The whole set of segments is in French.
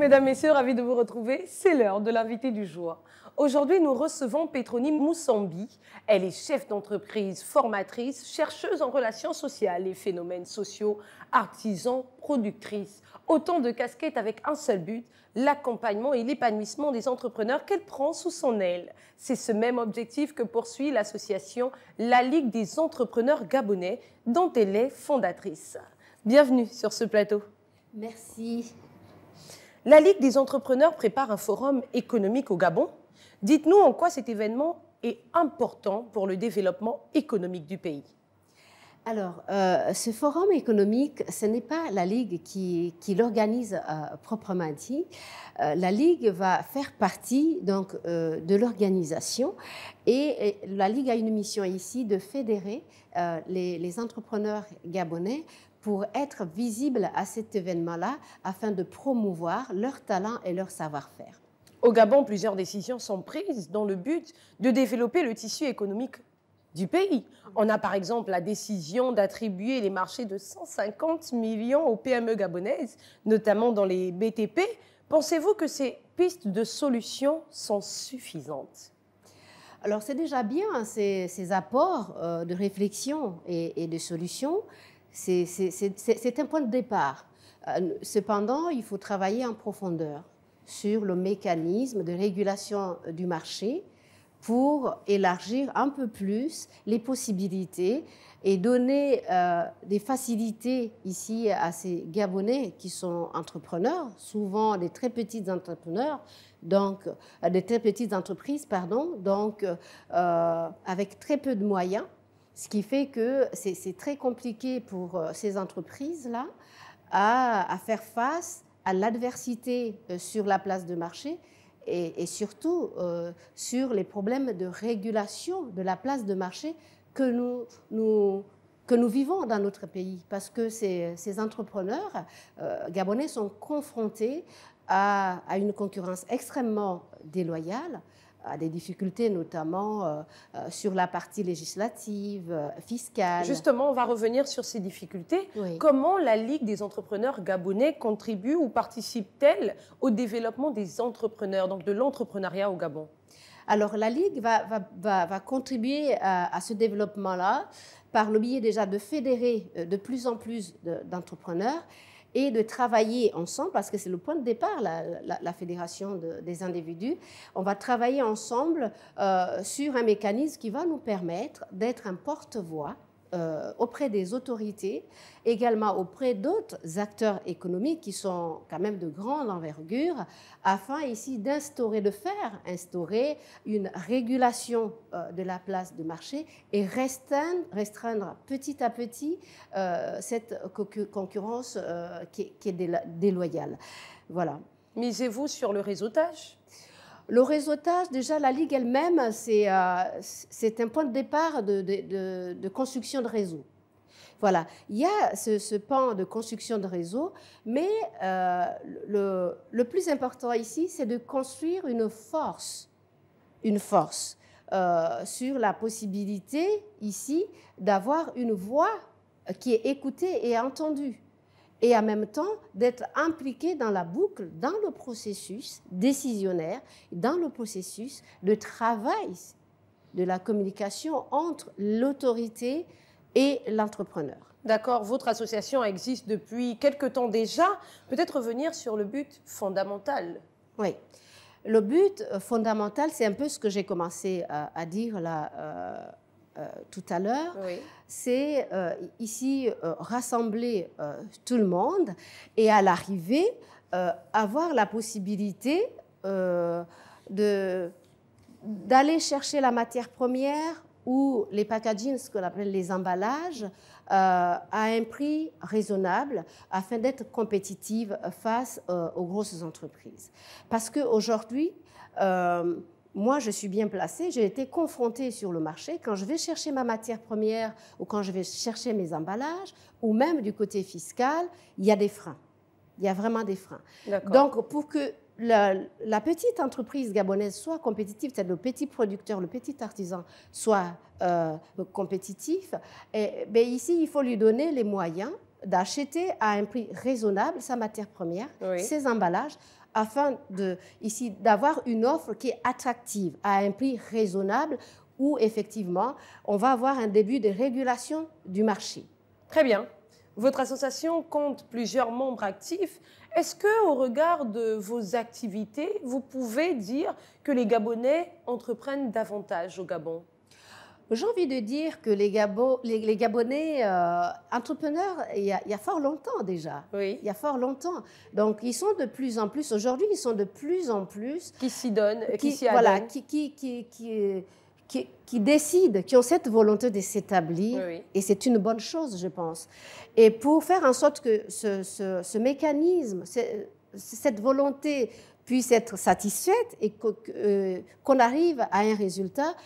Mesdames, Messieurs, ravi de vous retrouver. C'est l'heure de l'invité du jour. Aujourd'hui, nous recevons Petroni Moussambi. Elle est chef d'entreprise, formatrice, chercheuse en relations sociales et phénomènes sociaux, artisan, productrice. Autant de casquettes avec un seul but, l'accompagnement et l'épanouissement des entrepreneurs qu'elle prend sous son aile. C'est ce même objectif que poursuit l'association La Ligue des entrepreneurs gabonais, dont elle est fondatrice. Bienvenue sur ce plateau. Merci. La Ligue des entrepreneurs prépare un forum économique au Gabon. Dites-nous en quoi cet événement est important pour le développement économique du pays. Alors, euh, ce forum économique, ce n'est pas la Ligue qui, l'organise euh, proprement dit. Euh, la Ligue va faire partie donc, de l'organisation et, la Ligue a une mission ici de fédérer les entrepreneurs gabonais pour être visibles à cet événement-là afin de promouvoir leur talent et leur savoir-faire. Au Gabon, plusieurs décisions sont prises dans le but de développer le tissu économique du pays. On a par exemple la décision d'attribuer les marchés de 150 millions aux PME gabonaises, notamment dans les BTP. Pensez-vous que ces pistes de solutions sont suffisantes alors c'est déjà bien hein, ces, apports euh, de réflexion et, et, de solutions. C'est un point de départ. Euh, cependant, il faut travailler en profondeur sur le mécanisme de régulation euh, du marché pour élargir un peu plus les possibilités et donner euh, des facilités ici à ces Gabonais qui sont entrepreneurs, souvent des très petites entrepreneurs, donc des très petites entreprises, pardon, donc avec très peu de moyens ce qui fait que c'est très compliqué pour euh, ces entreprises-là à, faire face à l'adversité euh, sur la place de marché et, surtout euh, sur les problèmes de régulation de la place de marché que nous, que nous vivons dans notre pays. Parce que ces, entrepreneurs gabonais sont confrontés à une concurrence extrêmement déloyale, à des difficultés, notamment euh, euh, sur la partie législative, euh, fiscale. Justement, on va revenir sur ces difficultés. Comment la Ligue des entrepreneurs gabonais contribue ou participe-t-elle au développement des entrepreneurs, donc de l'entrepreneuriat au Gabon alors la Ligue va, va, contribuer à, ce développement-là par le biais déjà de fédérer de plus en plus d'entrepreneurs et de travailler ensemble, parce que c'est le point de départ, la, fédération des individus, on va travailler ensemble euh, sur un mécanisme qui va nous permettre d'être un porte-voix euh, auprès des autorités, également auprès d'autres acteurs économiques qui sont quand même de grande envergure, afin ici d'instaurer, de faire instaurer une régulation euh, de la place de marché et restreindre, petit à petit euh, cette concurrence qui, qui, est déloyale. Voilà. Misez-vous sur le réseautage le réseautage, déjà, la Ligue elle-même, c'est euh, un point de départ de, construction de réseau. Voilà, il y a ce, pan de construction de réseau, mais euh, le, plus important ici, c'est de construire une force, une force euh, sur la possibilité ici d'avoir une voix qui est écoutée et entendue et en même temps d'être impliqué dans la boucle, dans le processus décisionnaire, dans le processus de travail de la communication entre l'autorité et l'entrepreneur. D'accord, votre association existe depuis quelque temps déjà. Peut-être revenir sur le but fondamental. Oui. Le but fondamental, c'est un peu ce que j'ai commencé à, dire là euh, euh, tout à l'heure, c'est euh, ici euh, rassembler tout le monde et à l'arrivée avoir la possibilité de d'aller chercher la matière première ou les packagings, ce qu'on appelle les emballages, à un prix raisonnable afin d'être compétitive face aux grosses entreprises. Parce qu'aujourd'hui, aujourd'hui moi, je suis bien placée, j'ai été confrontée sur le marché. Quand je vais chercher ma matière première ou quand je vais chercher mes emballages, ou même du côté fiscal, il y a des freins. Il y a vraiment des freins. Donc, pour que la, petite entreprise gabonaise soit compétitive, c'est-à-dire le petit producteur, le petit artisan soit euh, compétitif, et, ben, ici, il faut lui donner les moyens d'acheter à un prix raisonnable sa matière première, ses emballages, afin de, ici d'avoir une offre qui est attractive à un prix raisonnable où effectivement on va avoir un début de régulation du marché. Très bien. Votre association compte plusieurs membres actifs. Est-ce que, au regard de vos activités, vous pouvez dire que les Gabonais entreprennent davantage au Gabon j'ai envie de dire que les, les, Gabonais euh, entrepreneurs, il y, a, fort longtemps déjà. Oui. Il y a fort longtemps. Donc, ils sont de plus en plus, aujourd'hui, ils sont de plus en plus. Qui s'y donnent, qui, qui s'y Voilà, qui, qui, qui décident, qui ont cette volonté de s'établir. Et c'est une bonne chose, je pense. Et pour faire en sorte que ce, mécanisme, cette volonté puisse être satisfaite et euh, qu'on arrive à un résultat,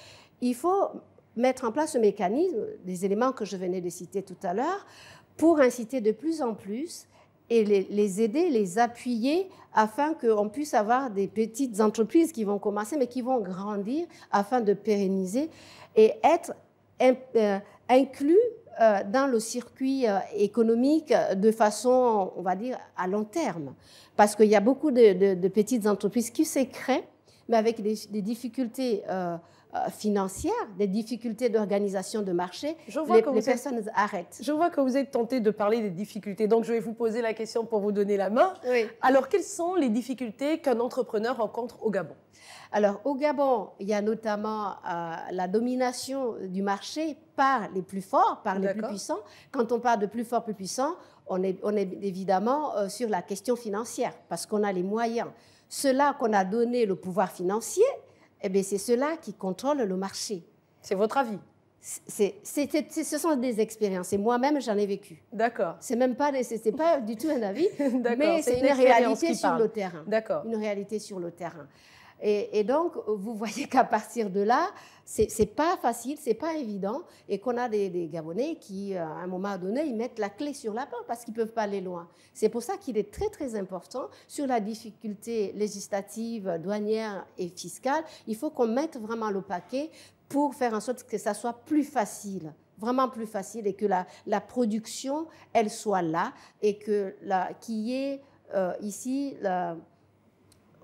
il faut mettre en place ce mécanisme, des éléments que je venais de citer tout à l'heure, pour inciter de plus en plus et les, aider, les appuyer afin qu'on puisse avoir des petites entreprises qui vont commencer, mais qui vont grandir afin de pérenniser et être euh, inclus euh, dans le circuit euh, économique de façon, on va dire, à long terme. Parce qu'il y a beaucoup de, de petites entreprises qui se créent mais avec des, difficultés euh, euh, financières, des difficultés d'organisation de marché, les, les personnes arrêtent. Je vois que vous êtes tenté de parler des difficultés, donc je vais vous poser la question pour vous donner la main. Alors, quelles sont les difficultés qu'un entrepreneur rencontre au Gabon Alors, au Gabon, il y a notamment euh, la domination du marché par les plus forts, par les plus puissants. Quand on parle de plus forts, plus puissants, on est, est évidemment sur la question financière, parce qu'on a les moyens. Cela qu'on a donné le pouvoir financier, eh c'est cela qui contrôle le marché. C'est votre avis c'est, ce sont des expériences. Et moi-même, j'en ai vécu. D'accord. C'est même pas, c'est, pas du tout un avis, mais c'est une réalité sur le terrain. D'accord. Une réalité sur le terrain. Et, donc, vous voyez qu'à partir de là, c'est pas facile, c'est pas évident, et qu'on a des, Gabonais qui, euh, à un moment donné, ils mettent la clé sur la porte parce qu'ils peuvent pas aller loin. C'est pour ça qu'il est très très important sur la difficulté législative, douanière et fiscale. Il faut qu'on mette vraiment le paquet pour faire en sorte que ça soit plus facile vraiment plus facile et que la, production, elle soit là et que qu'il y ait euh, ici la,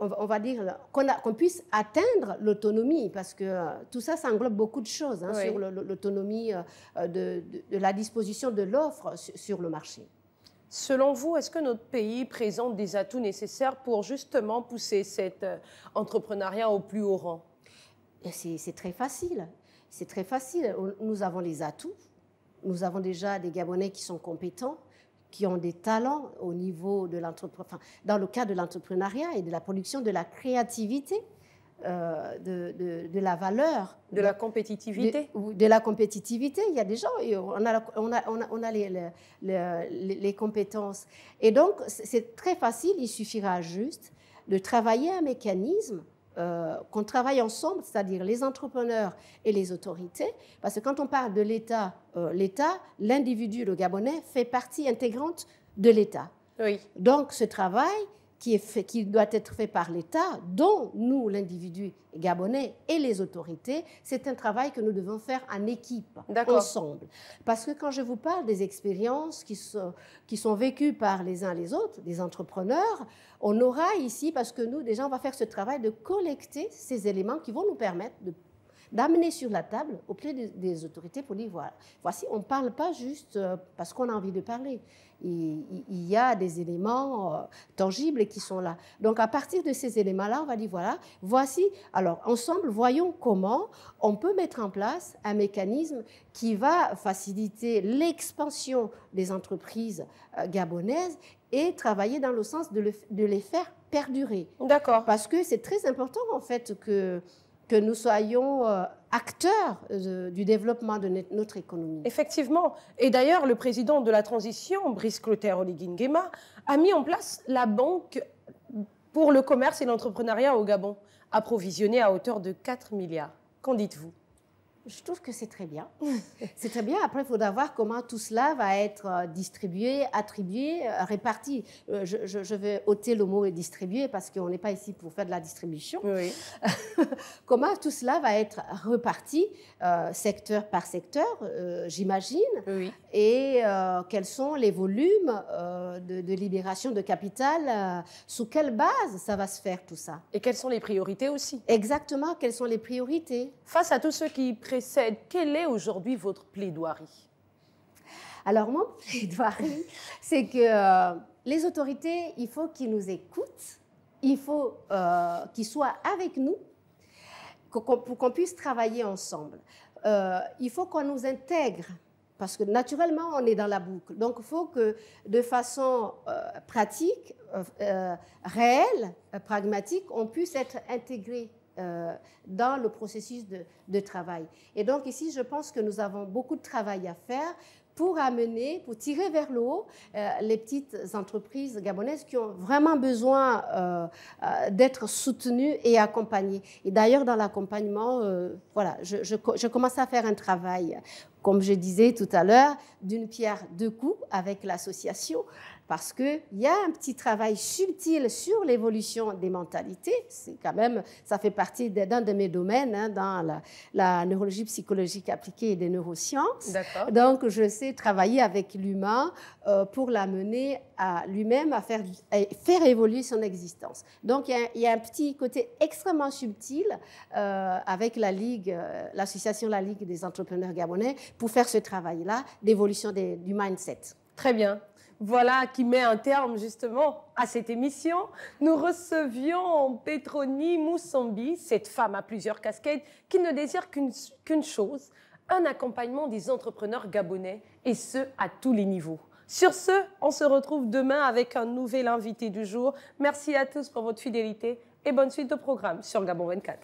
on va dire, qu'on puisse atteindre l'autonomie, parce que euh, tout ça, ça englobe beaucoup de choses hein, sur l'autonomie euh, euh, de, la disposition de l'offre sur, le marché. Selon vous, est-ce que notre pays présente des atouts nécessaires pour justement pousser cet entrepreneuriat au plus haut rang eh, C'est très facile. C'est très facile. Nous avons les atouts. Nous avons déjà des Gabonais qui sont compétents qui ont des talents au niveau de enfin, dans le cas de l'entrepreneuriat et de la production de la créativité, euh, de, de, la valeur. De, la compétitivité. De, la compétitivité. Il y a des gens, on a, on a, on a, les, les, les, les, compétences. Et donc, c'est très facile, il suffira juste de travailler un mécanisme euh, qu'on travaille ensemble, c'est-à-dire les entrepreneurs et les autorités, parce que quand on parle de l'État, euh, l'État, l'individu, le Gabonais, fait partie intégrante de l'État. Donc ce travail, qui, doit être fait par l'État, dont nous, l'individu gabonais et les autorités, c'est un travail que nous devons faire en équipe, ensemble. Parce que quand je vous parle des expériences qui sont, qui sont vécues par les uns les autres, des entrepreneurs, on aura ici, parce que nous, déjà, on va faire ce travail de collecter ces éléments qui vont nous permettre de d'amener sur la table auprès des, des autorités pour dire voilà, voici, on ne parle pas juste euh, parce qu'on a envie de parler. Il, y a des éléments euh, tangibles qui sont là. Donc à partir de ces éléments-là, on va dire voilà, voici. Alors ensemble, voyons comment on peut mettre en place un mécanisme qui va faciliter l'expansion des entreprises euh, gabonaises et travailler dans le sens de, de les faire perdurer. D'accord. Parce que c'est très important en fait que que nous soyons euh, acteurs euh, du développement de notre économie. Effectivement. Et d'ailleurs, le président de la transition, Brice Clotaire oliguinguema a mis en place la banque pour le commerce et l'entrepreneuriat au Gabon, approvisionnée à hauteur de 4 milliards. Qu'en dites-vous je trouve que c'est très bien. c'est très bien. Après, il faudra voir comment tout cela va être euh, distribué, attribué, euh, réparti. Euh, je, vais ôter le mot distribué parce qu'on n'est pas ici pour faire de la distribution. comment tout cela va être reparti, secteur par secteur, j'imagine. Et quels sont les volumes de, de, libération de capital Sous quelle base ça va se faire tout ça Et quelles sont les priorités aussi Exactement. Quelles sont les priorités Face à tous ceux qui précède, quelle est aujourd'hui votre plaidoirie Alors, mon plaidoirie, c'est que euh, les autorités, il faut qu'ils nous écoutent, il faut euh, qu'ils soient avec nous pour qu'on puisse travailler ensemble. Euh, il faut qu'on nous intègre parce que naturellement, on est dans la boucle. Donc, il faut que de façon pratique, réelle, pragmatique, on puisse être intégré euh, dans le processus de, travail. Et donc ici, je pense que nous avons beaucoup de travail à faire pour amener, pour tirer vers le haut euh, les petites entreprises gabonaises qui ont vraiment besoin euh, d'être soutenues et accompagnées. Et d'ailleurs, dans l'accompagnement, voilà, je, je, commence à faire un travail comme je disais tout à l'heure, d'une pierre deux coups avec l'association, parce qu'il y a un petit travail subtil sur l'évolution des mentalités. C'est quand même, ça fait partie d'un de mes domaines hein, dans la, la, neurologie psychologique appliquée et des neurosciences. Donc, je sais travailler avec l'humain euh, pour l'amener à lui-même à faire, faire évoluer son existence. Donc il y a, un petit côté extrêmement subtil euh, avec la Ligue, euh, l'association La Ligue des entrepreneurs gabonais pour faire ce travail-là d'évolution du mindset. Très bien. Voilà qui met un terme justement à cette émission. Nous recevions Petroni Moussambi, cette femme à plusieurs casquettes qui ne désire qu'une chose, un accompagnement des entrepreneurs gabonais et ce à tous les niveaux. Sur ce, on se retrouve demain avec un nouvel invité du jour. Merci à tous pour votre fidélité et bonne suite au programme sur Gabon 24.